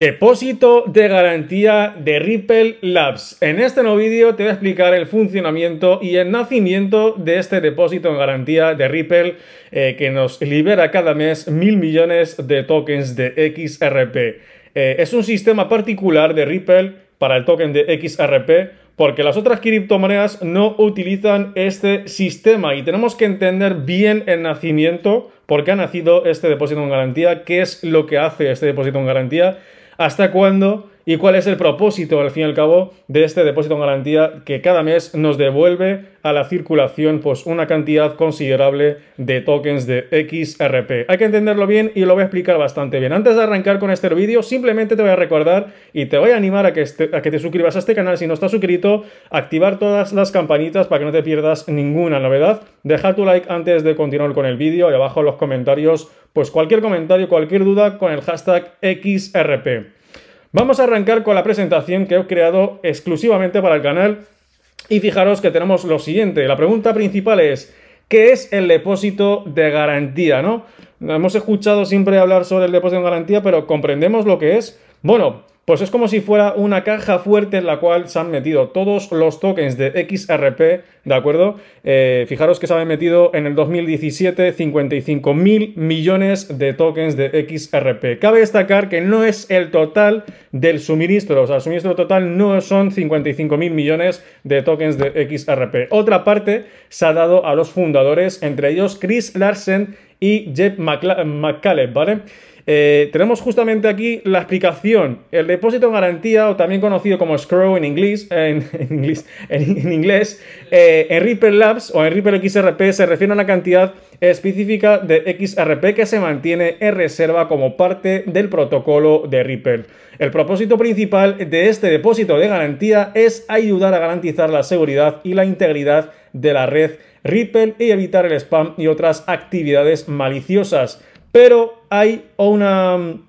Depósito de garantía de Ripple Labs. En este nuevo vídeo te voy a explicar el funcionamiento y el nacimiento de este depósito en garantía de Ripple eh, que nos libera cada mes mil millones de tokens de XRP. Eh, es un sistema particular de Ripple para el token de XRP porque las otras criptomonedas no utilizan este sistema y tenemos que entender bien el nacimiento, por qué ha nacido este depósito en garantía, qué es lo que hace este depósito en garantía ¿Hasta cuándo y cuál es el propósito, al fin y al cabo, de este depósito en garantía que cada mes nos devuelve a la circulación pues, una cantidad considerable de tokens de XRP. Hay que entenderlo bien y lo voy a explicar bastante bien. Antes de arrancar con este vídeo, simplemente te voy a recordar y te voy a animar a que, este, a que te suscribas a este canal si no estás suscrito, activar todas las campanitas para que no te pierdas ninguna novedad. Deja tu like antes de continuar con el vídeo y abajo en los comentarios, pues cualquier comentario, cualquier duda con el hashtag XRP. Vamos a arrancar con la presentación que he creado exclusivamente para el canal y fijaros que tenemos lo siguiente. La pregunta principal es, ¿qué es el depósito de garantía? ¿no? Hemos escuchado siempre hablar sobre el depósito de garantía, pero ¿comprendemos lo que es? Bueno, pues es como si fuera una caja fuerte en la cual se han metido todos los tokens de XRP, ¿de acuerdo? Eh, fijaros que se han metido en el 2017 55 mil millones de tokens de XRP. Cabe destacar que no es el total del suministro, o sea, el suministro total no son 55 mil millones de tokens de XRP. Otra parte se ha dado a los fundadores, entre ellos Chris Larsen y Jeff McCaleb, ¿vale? Eh, tenemos justamente aquí la explicación. El depósito en garantía, o también conocido como escrow en inglés, en, inglés, en, inglés eh, en Ripple Labs o en Ripple XRP se refiere a una cantidad específica de XRP que se mantiene en reserva como parte del protocolo de Ripple. El propósito principal de este depósito de garantía es ayudar a garantizar la seguridad y la integridad de la red Ripple y evitar el spam y otras actividades maliciosas pero hay una,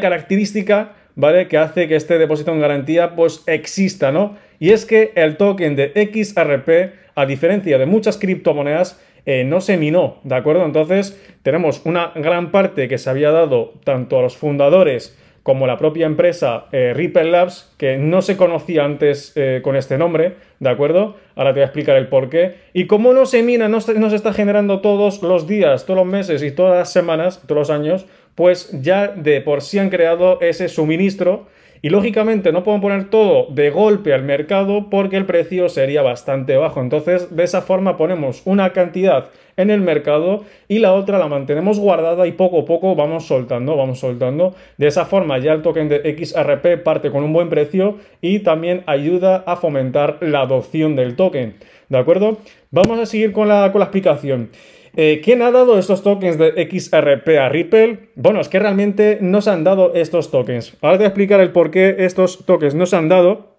característica ¿vale? que hace que este depósito en garantía pues exista, ¿no? Y es que el token de XRP, a diferencia de muchas criptomonedas, eh, no se minó, ¿de acuerdo? Entonces tenemos una gran parte que se había dado tanto a los fundadores como la propia empresa eh, Ripple Labs, que no se conocía antes eh, con este nombre, ¿de acuerdo? Ahora te voy a explicar el por qué. Y como no se mina, no se está generando todos los días, todos los meses y todas las semanas, todos los años, pues ya de por sí han creado ese suministro y lógicamente no podemos poner todo de golpe al mercado porque el precio sería bastante bajo. Entonces, de esa forma ponemos una cantidad en el mercado y la otra la mantenemos guardada y poco a poco vamos soltando, vamos soltando. De esa forma ya el token de XRP parte con un buen precio y también ayuda a fomentar la adopción del token. ¿De acuerdo? Vamos a seguir con la, con la explicación. Eh, ¿Quién ha dado estos tokens de XRP a Ripple? Bueno, es que realmente no se han dado estos tokens. Ahora te voy a explicar el por qué estos tokens no se han dado.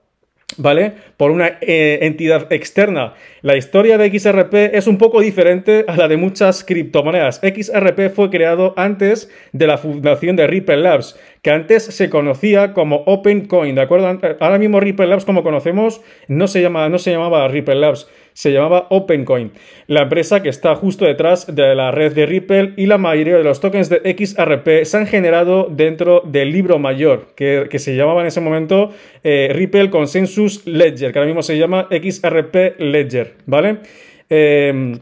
¿Vale? Por una eh, entidad externa. La historia de XRP es un poco diferente a la de muchas criptomonedas. XRP fue creado antes de la fundación de Ripple Labs, que antes se conocía como OpenCoin, ¿de acuerdo? Ahora mismo Ripple Labs, como conocemos, no se, llama, no se llamaba Ripple Labs se llamaba OpenCoin, la empresa que está justo detrás de la red de Ripple y la mayoría de los tokens de XRP se han generado dentro del libro mayor que, se llamaba en ese momento eh, Ripple Consensus Ledger, que ahora mismo se llama XRP Ledger, ¿vale? Eh,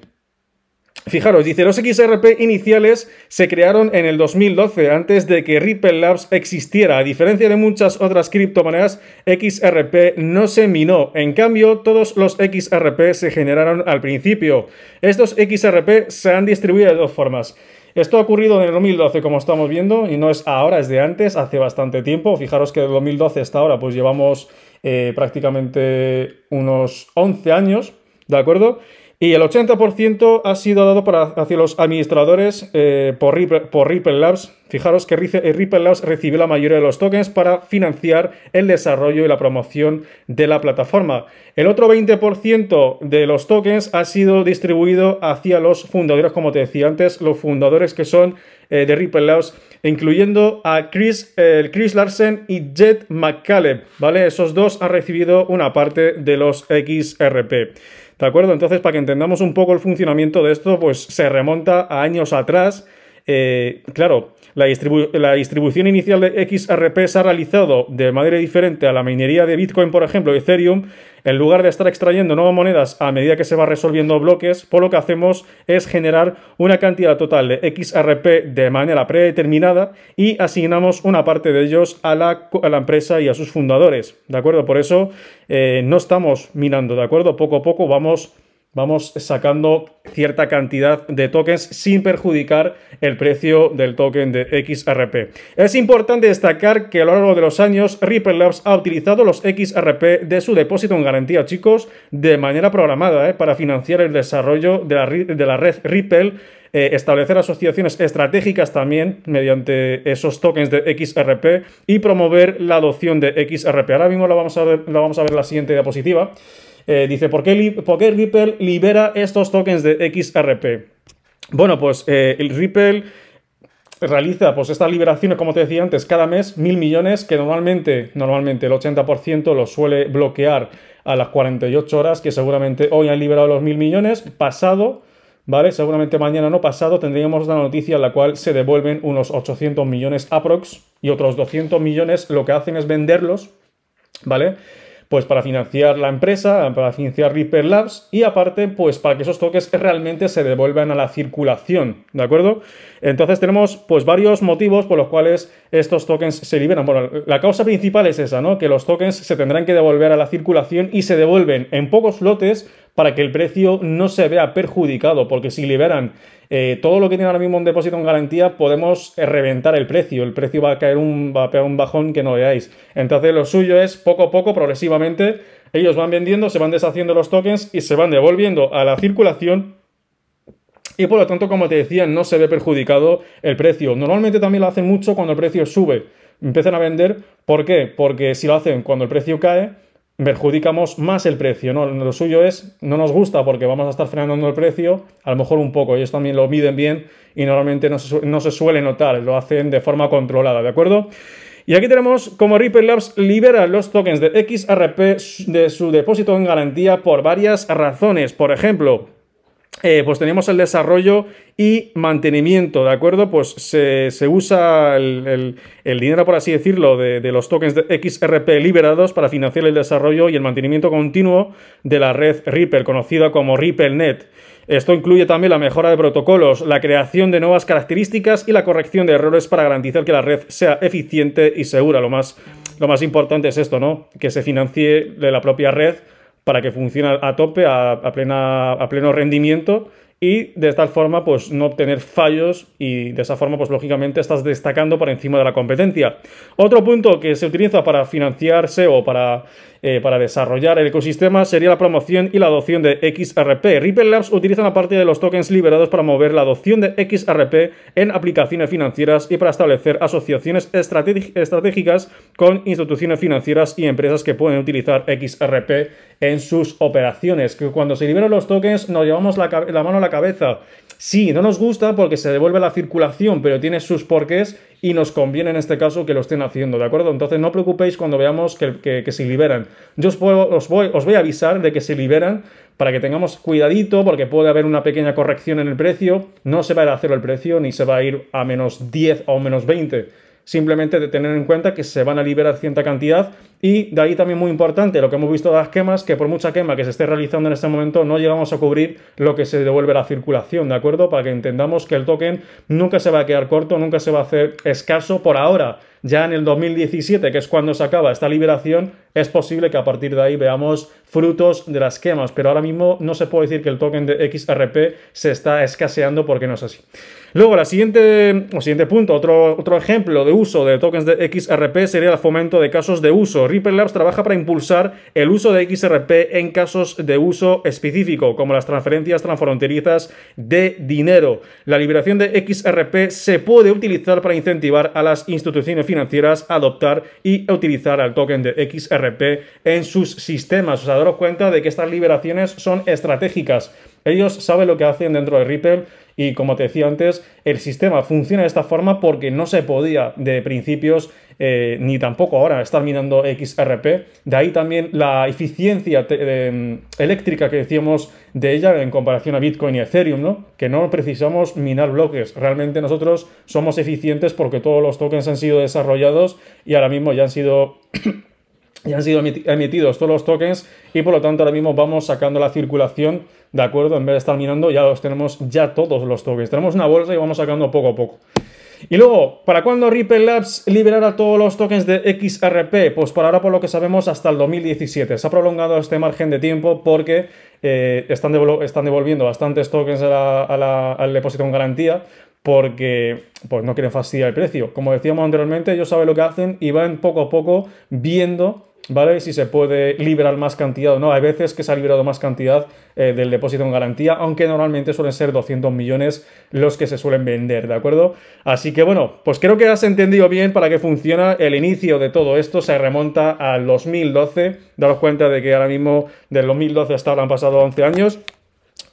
Fijaros, dice, los XRP iniciales se crearon en el 2012, antes de que Ripple Labs existiera. A diferencia de muchas otras criptomonedas, XRP no se minó. En cambio, todos los XRP se generaron al principio. Estos XRP se han distribuido de dos formas. Esto ha ocurrido en el 2012, como estamos viendo, y no es ahora, es de antes, hace bastante tiempo. Fijaros que del 2012 hasta ahora, pues llevamos eh, prácticamente unos 11 años, ¿de acuerdo? Y el 80% ha sido dado para, hacia los administradores eh, por, Ripple, Labs. Fijaros que eh, Ripple Labs recibió la mayoría de los tokens para financiar el desarrollo y la promoción de la plataforma. El otro 20% de los tokens ha sido distribuido hacia los fundadores, como te decía antes, los fundadores que son eh, de Ripple Labs, incluyendo a Chris, Chris Larsen y Jet McCaleb. ¿vale? Esos dos han recibido una parte de los XRP. ¿De acuerdo? Entonces, para que entendamos un poco el funcionamiento de esto, pues se remonta a años atrás eh, claro, la, distribución inicial de XRP se ha realizado de manera diferente a la minería de Bitcoin, por ejemplo, Ethereum. En lugar de estar extrayendo nuevas monedas a medida que se va resolviendo bloques, por pues lo que hacemos es generar una cantidad total de XRP de manera predeterminada y asignamos una parte de ellos a la, empresa y a sus fundadores. ¿De acuerdo? Por eso eh, no estamos minando, ¿de acuerdo? Poco a poco vamos vamos sacando cierta cantidad de tokens sin perjudicar el precio del token de XRP. Es importante destacar que a lo largo de los años Ripple Labs ha utilizado los XRP de su depósito en garantía, chicos, de manera programada ¿eh? para financiar el desarrollo de la red Ripple eh, establecer asociaciones estratégicas también mediante esos tokens de XRP y promover la adopción de XRP. Ahora mismo la vamos a ver, vamos a ver en la siguiente diapositiva. Eh, dice, ¿por qué, Ripple libera estos tokens de XRP? Bueno, pues eh, el Ripple realiza pues estas liberaciones, como te decía antes, cada mes mil millones, que normalmente, normalmente el 80% lo suele bloquear a las 48 horas, que seguramente hoy han liberado los mil millones, pasado ¿vale? Seguramente mañana no pasado tendríamos la noticia en la cual se devuelven unos 800 millones aprox y otros 200 millones lo que hacen es venderlos, ¿vale? Pues para financiar la empresa, para financiar Reaper Labs y aparte, pues para que esos toques realmente se devuelvan a la circulación, ¿de acuerdo? Entonces tenemos pues varios motivos por los cuales estos tokens se liberan. Bueno, la causa principal es esa, ¿no? Que los tokens se tendrán que devolver a la circulación y se devuelven en pocos lotes para que el precio no se vea perjudicado, porque si liberan eh, todo lo que tiene ahora mismo un depósito en garantía, podemos eh, reventar el precio. El precio va a caer un, a un bajón que no veáis. Entonces, lo suyo es poco a poco, progresivamente, ellos van vendiendo, se van deshaciendo los tokens y se van devolviendo a la circulación y por lo tanto, como te decía, no se ve perjudicado el precio. Normalmente también lo hacen mucho cuando el precio sube. Empiezan a vender, ¿por qué? Porque si lo hacen cuando el precio cae, perjudicamos más el precio, ¿no? Lo suyo es, no nos gusta porque vamos a estar frenando el precio, a lo mejor un poco, y esto también lo miden bien y normalmente no se, no se suele notar, lo hacen de forma controlada, ¿de acuerdo? Y aquí tenemos como Ripple Labs libera los tokens de XRP de su depósito en garantía por varias razones. Por ejemplo, eh, pues tenemos el desarrollo y mantenimiento, ¿de acuerdo? Pues se, usa el, dinero, por así decirlo, de, los tokens de XRP liberados para financiar el desarrollo y el mantenimiento continuo de la red Ripple, conocida como RippleNet. Esto incluye también la mejora de protocolos, la creación de nuevas características y la corrección de errores para garantizar que la red sea eficiente y segura. Lo más, lo más importante es esto, ¿no? Que se financie de la propia red para que funcione a tope, a, plena, a pleno rendimiento y de tal forma pues no obtener fallos y de esa forma pues lógicamente estás destacando por encima de la competencia. Otro punto que se utiliza para financiarse o para eh, para desarrollar el ecosistema sería la promoción y la adopción de XRP. Ripple Labs utiliza una parte de los tokens liberados para mover la adopción de XRP en aplicaciones financieras y para establecer asociaciones estratégicas con instituciones financieras y empresas que pueden utilizar XRP en sus operaciones. cuando se liberan los tokens nos llevamos la, la mano a la cabeza. Sí, no nos gusta porque se devuelve la circulación, pero tiene sus porqués y nos conviene en este caso que lo estén haciendo, ¿de acuerdo? Entonces no preocupéis cuando veamos que, se liberan. Yo os, os, voy, os voy a avisar de que se liberan para que tengamos cuidadito porque puede haber una pequeña corrección en el precio. No se va a ir a cero el precio ni se va a ir a menos 10 o menos 20 simplemente de tener en cuenta que se van a liberar cierta cantidad y de ahí también muy importante lo que hemos visto de las quemas, que por mucha quema que se esté realizando en este momento no llegamos a cubrir lo que se devuelve a la circulación, ¿de acuerdo? Para que entendamos que el token nunca se va a quedar corto, nunca se va a hacer escaso por ahora. Ya en el 2017, que es cuando se acaba esta liberación, es posible que a partir de ahí veamos frutos de las quemas, pero ahora mismo no se puede decir que el token de XRP se está escaseando porque no es así. Luego, la siguiente, siguiente punto, otro, otro ejemplo de uso de tokens de XRP sería el fomento de casos de uso. Ripple Labs trabaja para impulsar el uso de XRP en casos de uso específico, como las transferencias transfronterizas de dinero. La liberación de XRP se puede utilizar para incentivar a las instituciones financieras a adoptar y utilizar el token de XRP en sus sistemas. O sea, daros cuenta de que estas liberaciones son estratégicas. Ellos saben lo que hacen dentro de Ripple y como te decía antes, el sistema funciona de esta forma porque no se podía de principios eh, ni tampoco ahora estar minando XRP. De ahí también la eficiencia mm, eléctrica que decíamos de ella en comparación a Bitcoin y Ethereum, ¿no? que no precisamos minar bloques. Realmente nosotros somos eficientes porque todos los tokens han sido desarrollados y ahora mismo ya han sido ya han sido emitidos todos los tokens y por lo tanto ahora mismo vamos sacando la circulación, ¿de acuerdo? En vez de estar mirando, ya los tenemos ya todos los tokens. Tenemos una bolsa y vamos sacando poco a poco. Y luego, ¿para cuándo Ripple Labs liberará todos los tokens de XRP? Pues para ahora, por lo que sabemos, hasta el 2017. Se ha prolongado este margen de tiempo porque eh, están, devolviendo bastantes tokens al depósito en garantía, porque pues no quieren fastidiar el precio. Como decíamos anteriormente, ellos saben lo que hacen y van poco a poco viendo ¿vale? Si se puede liberar más cantidad o no. Hay veces que se ha liberado más cantidad eh, del depósito en garantía, aunque normalmente suelen ser 200 millones los que se suelen vender, ¿de acuerdo? Así que bueno, pues creo que has entendido bien para qué funciona el inicio de todo esto. Se remonta al 2012. Daros cuenta de que ahora mismo del 2012 hasta ahora han pasado 11 años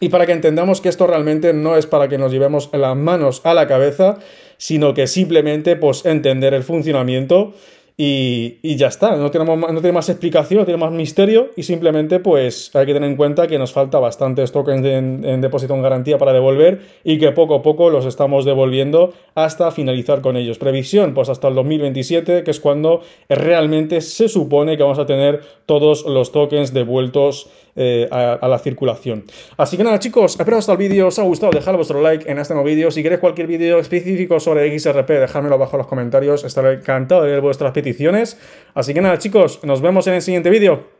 y para que entendamos que esto realmente no es para que nos llevemos las manos a la cabeza, sino que simplemente pues entender el funcionamiento y, ya está, no, tenemos, no tiene más explicación, no tiene más misterio y simplemente pues hay que tener en cuenta que nos falta bastantes tokens en, depósito en garantía para devolver y que poco a poco los estamos devolviendo hasta finalizar con ellos. Previsión, pues hasta el 2027, que es cuando realmente se supone que vamos a tener todos los tokens devueltos eh, a, la circulación. Así que nada chicos, espero hasta el vídeo os ha gustado, dejad vuestro like en este nuevo vídeo. Si queréis cualquier vídeo específico sobre XRP, dejádmelo abajo en los comentarios, estaré encantado de ver vuestras peticiones Así que nada chicos, nos vemos en el siguiente vídeo.